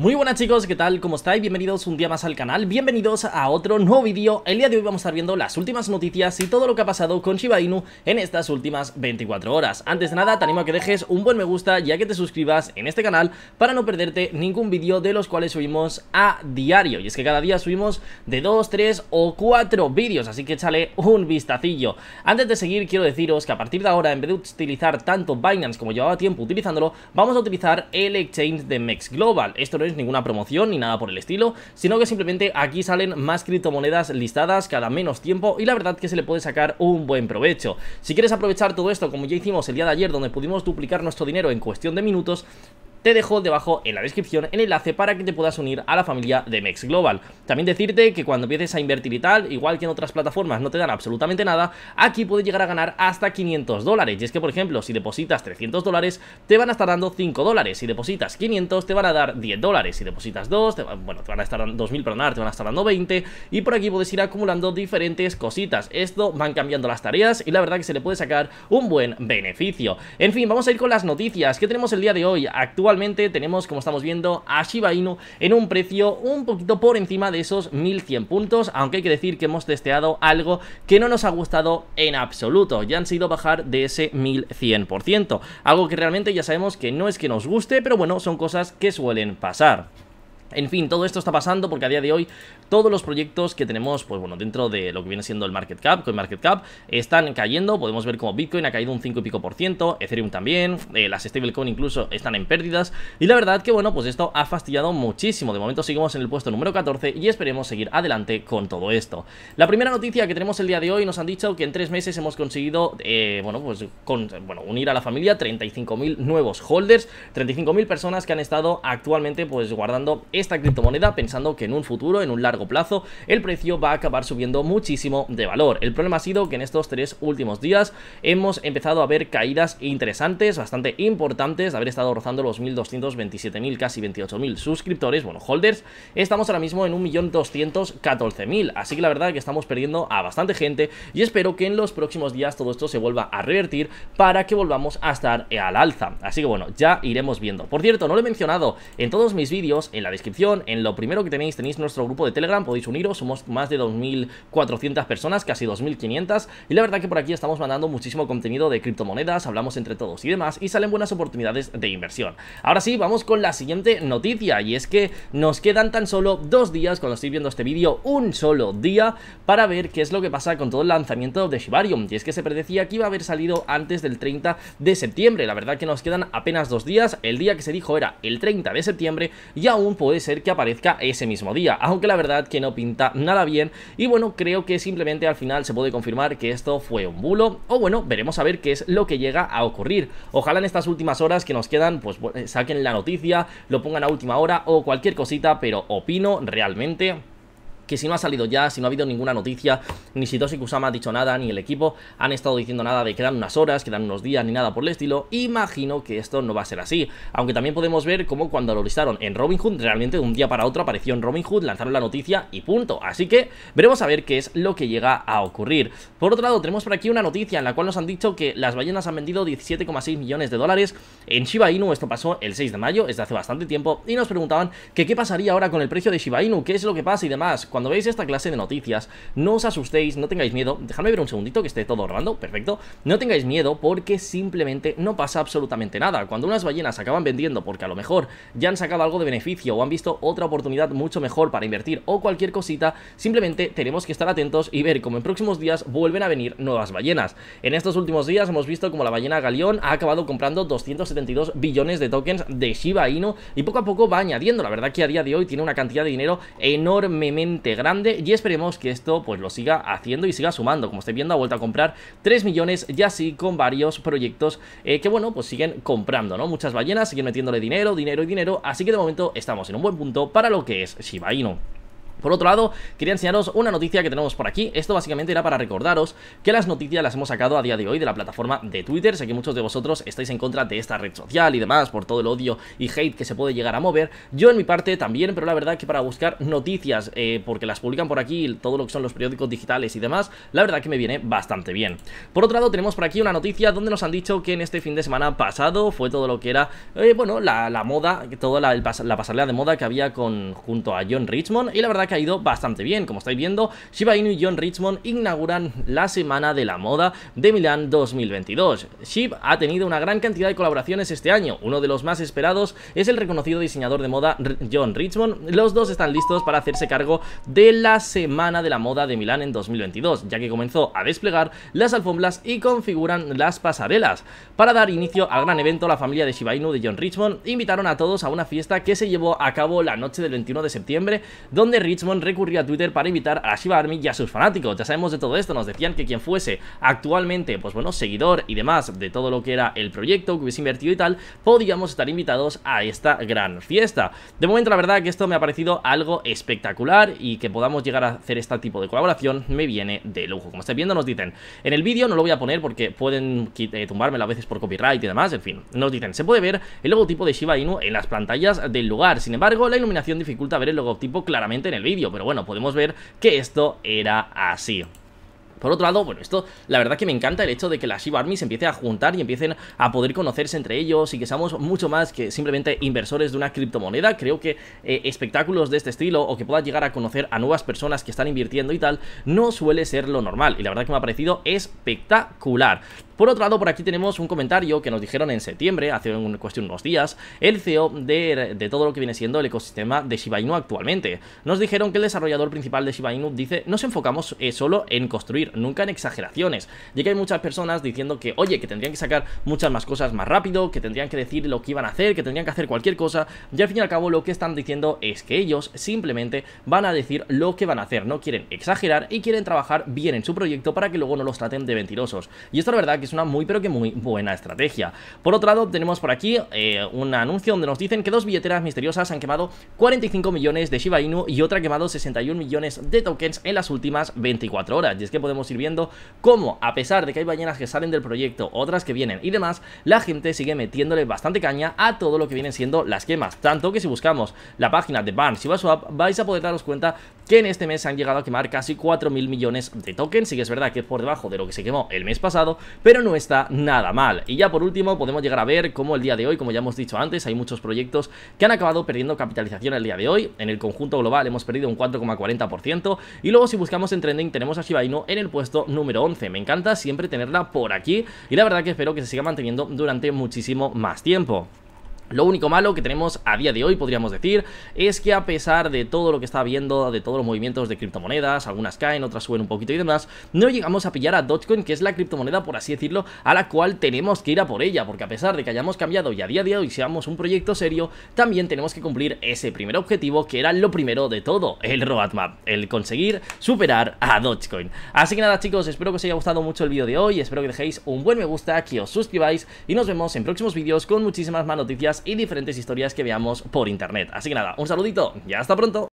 Muy buenas chicos, ¿qué tal? ¿Cómo estáis? Bienvenidos un día más al canal, bienvenidos a otro nuevo vídeo El día de hoy vamos a estar viendo las últimas noticias y todo lo que ha pasado con Shiba Inu en estas últimas 24 horas Antes de nada te animo a que dejes un buen me gusta ya que te suscribas en este canal para no perderte ningún vídeo de los cuales subimos a diario Y es que cada día subimos de 2, 3 o 4 vídeos, así que échale un vistacillo Antes de seguir quiero deciros que a partir de ahora en vez de utilizar tanto Binance como llevaba tiempo utilizándolo Vamos a utilizar el exchange de Mex Global, esto no es ninguna promoción ni nada por el estilo, sino que simplemente aquí salen más criptomonedas listadas cada menos tiempo y la verdad que se le puede sacar un buen provecho. Si quieres aprovechar todo esto como ya hicimos el día de ayer donde pudimos duplicar nuestro dinero en cuestión de minutos, te dejo debajo en la descripción el enlace para que te puedas unir a la familia de Mex Global. También decirte que cuando empieces a invertir y tal, igual que en otras plataformas no te dan absolutamente nada, aquí puedes llegar a ganar hasta 500 dólares. Y es que, por ejemplo, si depositas 300 dólares, te van a estar dando 5 dólares. Si depositas 500, te van a dar 10 dólares. Si depositas 2, bueno, te van a estar dando 2.000, perdón, te van a estar dando 20. Y por aquí puedes ir acumulando diferentes cositas. Esto van cambiando las tareas y la verdad que se le puede sacar un buen beneficio. En fin, vamos a ir con las noticias que tenemos el día de hoy. actual Actualmente tenemos, como estamos viendo, a Shiba Inu en un precio un poquito por encima de esos 1100 puntos, aunque hay que decir que hemos testeado algo que no nos ha gustado en absoluto, ya han sido bajar de ese 1100%, algo que realmente ya sabemos que no es que nos guste, pero bueno, son cosas que suelen pasar. En fin, todo esto está pasando porque a día de hoy todos los proyectos que tenemos, pues bueno, dentro de lo que viene siendo el market cap, con market cap, están cayendo. Podemos ver como Bitcoin ha caído un 5 y pico por ciento, Ethereum también, eh, las stablecoin incluso están en pérdidas. Y la verdad que bueno, pues esto ha fastidiado muchísimo. De momento seguimos en el puesto número 14 y esperemos seguir adelante con todo esto. La primera noticia que tenemos el día de hoy nos han dicho que en tres meses hemos conseguido, eh, bueno, pues bueno, unir a la familia 35.000 nuevos holders, 35.000 personas que han estado actualmente pues guardando esta criptomoneda pensando que en un futuro, en un largo plazo, el precio va a acabar subiendo muchísimo de valor. El problema ha sido que en estos tres últimos días hemos empezado a ver caídas interesantes, bastante importantes, de haber estado rozando los 1.227.000, casi 28.000 suscriptores, bueno, holders, estamos ahora mismo en 1.214.000, así que la verdad que estamos perdiendo a bastante gente y espero que en los próximos días todo esto se vuelva a revertir para que volvamos a estar al alza. Así que bueno, ya iremos viendo. Por cierto, no lo he mencionado en todos mis vídeos, en la descripción en lo primero que tenéis, tenéis nuestro grupo de Telegram, podéis uniros, somos más de 2.400 personas, casi 2.500, y la verdad que por aquí estamos mandando muchísimo contenido de criptomonedas, hablamos entre todos y demás, y salen buenas oportunidades de inversión. Ahora sí, vamos con la siguiente noticia, y es que nos quedan tan solo dos días, cuando estoy viendo este vídeo, un solo día, para ver qué es lo que pasa con todo el lanzamiento de Shibarium, y es que se predecía que iba a haber salido antes del 30 de septiembre, la verdad que nos quedan apenas dos días, el día que se dijo era el 30 de septiembre, y aún podéis ser que aparezca ese mismo día, aunque la verdad que no pinta nada bien y bueno, creo que simplemente al final se puede confirmar que esto fue un bulo o bueno, veremos a ver qué es lo que llega a ocurrir. Ojalá en estas últimas horas que nos quedan, pues saquen la noticia, lo pongan a última hora o cualquier cosita, pero opino realmente que si no ha salido ya, si no ha habido ninguna noticia, ni Toshi Kusama ha dicho nada, ni el equipo han estado diciendo nada de quedan unas horas, quedan unos días, ni nada por el estilo, imagino que esto no va a ser así. Aunque también podemos ver cómo cuando lo listaron en Robin Hood, realmente de un día para otro apareció en Robin Hood, lanzaron la noticia y punto. Así que veremos a ver qué es lo que llega a ocurrir. Por otro lado, tenemos por aquí una noticia en la cual nos han dicho que las ballenas han vendido 17,6 millones de dólares en Shiba Inu, esto pasó el 6 de mayo, es de hace bastante tiempo, y nos preguntaban que qué pasaría ahora con el precio de Shiba Inu, qué es lo que pasa y demás. Cuando veis esta clase de noticias, no os asustéis, no tengáis miedo. Déjame ver un segundito que esté todo ahorrando, perfecto. No tengáis miedo porque simplemente no pasa absolutamente nada. Cuando unas ballenas acaban vendiendo porque a lo mejor ya han sacado algo de beneficio o han visto otra oportunidad mucho mejor para invertir o cualquier cosita, simplemente tenemos que estar atentos y ver cómo en próximos días vuelven a venir nuevas ballenas. En estos últimos días hemos visto como la ballena Galeón ha acabado comprando 272 billones de tokens de Shiba Inu y poco a poco va añadiendo. La verdad que a día de hoy tiene una cantidad de dinero enormemente grande y esperemos que esto pues lo siga haciendo y siga sumando. Como estáis viendo, ha vuelto a comprar 3 millones y así con varios proyectos eh, que bueno, pues siguen comprando, ¿no? Muchas ballenas siguen metiéndole dinero, dinero y dinero, así que de momento estamos en un buen punto para lo que es Shiba Inu. Por otro lado, quería enseñaros una noticia que tenemos por aquí. Esto básicamente era para recordaros que las noticias las hemos sacado a día de hoy de la plataforma de Twitter. Sé que muchos de vosotros estáis en contra de esta red social y demás por todo el odio y hate que se puede llegar a mover. Yo en mi parte también, pero la verdad que para buscar noticias, eh, porque las publican por aquí, todo lo que son los periódicos digitales y demás, la verdad que me viene bastante bien. Por otro lado, tenemos por aquí una noticia donde nos han dicho que en este fin de semana pasado fue todo lo que era, eh, bueno, la, moda, toda la, la pasarela de moda que había con, junto a John Richmond. Y la verdad ha ido bastante bien. Como estáis viendo, Shiba Inu y John Richmond inauguran la Semana de la Moda de Milán 2022. Shiba ha tenido una gran cantidad de colaboraciones este año. Uno de los más esperados es el reconocido diseñador de moda John Richmond. Los dos están listos para hacerse cargo de la Semana de la Moda de Milán en 2022, ya que comenzó a desplegar las alfombras y configuran las pasarelas. Para dar inicio al gran evento, la familia de Shiba Inu de John Richmond invitaron a todos a una fiesta que se llevó a cabo la noche del 21 de septiembre, donde Richmond Richmond recurrió a Twitter para invitar a la Shiba Army y a sus fanáticos. Ya sabemos de todo esto, nos decían que quien fuese actualmente, pues bueno, seguidor y demás de todo lo que era el proyecto, que hubiese invertido y tal, podíamos estar invitados a esta gran fiesta. De momento la verdad que esto me ha parecido algo espectacular y que podamos llegar a hacer este tipo de colaboración me viene de lujo. Como estáis viendo nos dicen, en el vídeo no lo voy a poner porque pueden eh, tumbarme tumbármelo a veces por copyright y demás, en fin, nos dicen, se puede ver el logotipo de Shiba Inu en las pantallas del lugar, sin embargo la iluminación dificulta ver el logotipo claramente en el vídeo pero bueno, podemos ver que esto era así. Por otro lado, bueno, esto la verdad que me encanta el hecho de que la Shiba Army se empiece a juntar y empiecen a poder conocerse entre ellos y que seamos mucho más que simplemente inversores de una criptomoneda. Creo que eh, espectáculos de este estilo o que puedas llegar a conocer a nuevas personas que están invirtiendo y tal, no suele ser lo normal. Y la verdad que me ha parecido espectacular. Por otro lado, por aquí tenemos un comentario que nos dijeron en septiembre, hace en cuestión unos días, el CEO de, todo lo que viene siendo el ecosistema de Shiba Inu actualmente. Nos dijeron que el desarrollador principal de Shiba Inu dice, nos enfocamos eh, solo en construir nunca en exageraciones. Ya que hay muchas personas diciendo que, oye, que tendrían que sacar muchas más cosas más rápido, que tendrían que decir lo que iban a hacer, que tendrían que hacer cualquier cosa, y al fin y al cabo lo que están diciendo es que ellos simplemente van a decir lo que van a hacer, no quieren exagerar y quieren trabajar bien en su proyecto para que luego no los traten de mentirosos. Y esto la verdad que es una muy pero que muy buena estrategia. Por otro lado, tenemos por aquí eh, un anuncio donde nos dicen que dos billeteras misteriosas han quemado 45 millones de Shiba Inu y otra ha quemado 61 millones de tokens en las últimas 24 horas. Y es que podemos sirviendo cómo, a pesar de que hay ballenas que salen del proyecto, otras que vienen y demás, la gente sigue metiéndole bastante caña a todo lo que vienen siendo las quemas. Tanto que si buscamos la página de Barnes y vais a poder daros cuenta que en este mes han llegado a quemar casi 4.000 millones de tokens, sí que es verdad que es por debajo de lo que se quemó el mes pasado, pero no está nada mal. Y ya por último podemos llegar a ver cómo el día de hoy, como ya hemos dicho antes, hay muchos proyectos que han acabado perdiendo capitalización el día de hoy. En el conjunto global hemos perdido un 4,40%, y luego si buscamos en trending tenemos a Shiba Inu en el puesto número 11. Me encanta siempre tenerla por aquí, y la verdad que espero que se siga manteniendo durante muchísimo más tiempo. Lo único malo que tenemos a día de hoy, podríamos decir, es que a pesar de todo lo que está habiendo, de todos los movimientos de criptomonedas, algunas caen, otras suben un poquito y demás, no llegamos a pillar a Dogecoin, que es la criptomoneda, por así decirlo, a la cual tenemos que ir a por ella, porque a pesar de que hayamos cambiado y a día de hoy seamos un proyecto serio, también tenemos que cumplir ese primer objetivo, que era lo primero de todo, el roadmap, el conseguir superar a Dogecoin. Así que nada chicos, espero que os haya gustado mucho el vídeo de hoy, espero que dejéis un buen me gusta, que os suscribáis y nos vemos en próximos vídeos con muchísimas más noticias y diferentes historias que veamos por internet. Así que nada, un saludito ya hasta pronto.